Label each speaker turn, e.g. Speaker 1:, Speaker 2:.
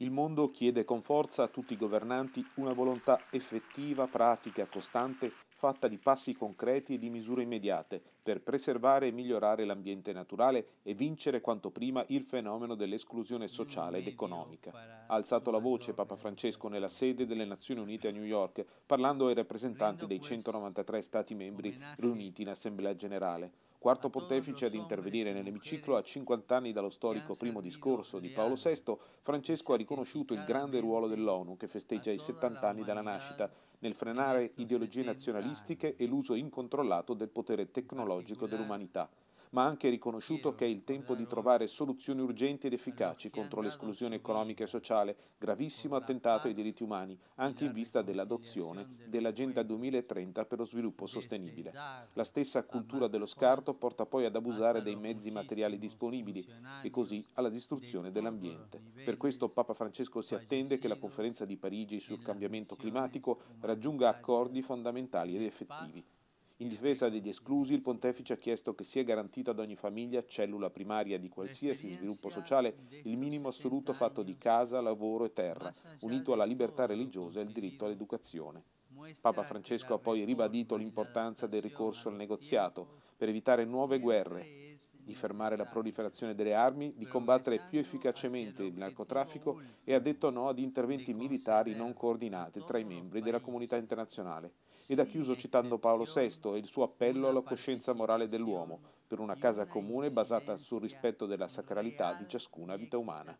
Speaker 1: Il mondo chiede con forza a tutti i governanti una volontà effettiva, pratica, costante, fatta di passi concreti e di misure immediate per preservare e migliorare l'ambiente naturale e vincere quanto prima il fenomeno dell'esclusione sociale ed economica. Ha alzato la voce Papa Francesco nella sede delle Nazioni Unite a New York, parlando ai rappresentanti dei 193 Stati membri riuniti in Assemblea Generale quarto pontefice ad intervenire nell'emiciclo a 50 anni dallo storico primo discorso di Paolo VI, Francesco ha riconosciuto il grande ruolo dell'ONU che festeggia i 70 anni dalla nascita nel frenare ideologie nazionalistiche e l'uso incontrollato del potere tecnologico dell'umanità ma ha anche riconosciuto che è il tempo di trovare soluzioni urgenti ed efficaci contro l'esclusione economica e sociale, gravissimo attentato ai diritti umani, anche in vista dell'adozione dell'Agenda 2030 per lo sviluppo sostenibile. La stessa cultura dello scarto porta poi ad abusare dei mezzi materiali disponibili e così alla distruzione dell'ambiente. Per questo Papa Francesco si attende che la conferenza di Parigi sul cambiamento climatico raggiunga accordi fondamentali ed effettivi. In difesa degli esclusi, il pontefice ha chiesto che sia garantito ad ogni famiglia, cellula primaria di qualsiasi sviluppo sociale, il minimo assoluto fatto di casa, lavoro e terra, unito alla libertà religiosa e al diritto all'educazione. Papa Francesco ha poi ribadito l'importanza del ricorso al negoziato per evitare nuove guerre di fermare la proliferazione delle armi, di combattere più efficacemente il narcotraffico e ha detto no ad interventi militari non coordinati tra i membri della comunità internazionale. Ed ha chiuso citando Paolo VI e il suo appello alla coscienza morale dell'uomo per una casa comune basata sul rispetto della sacralità di ciascuna vita umana.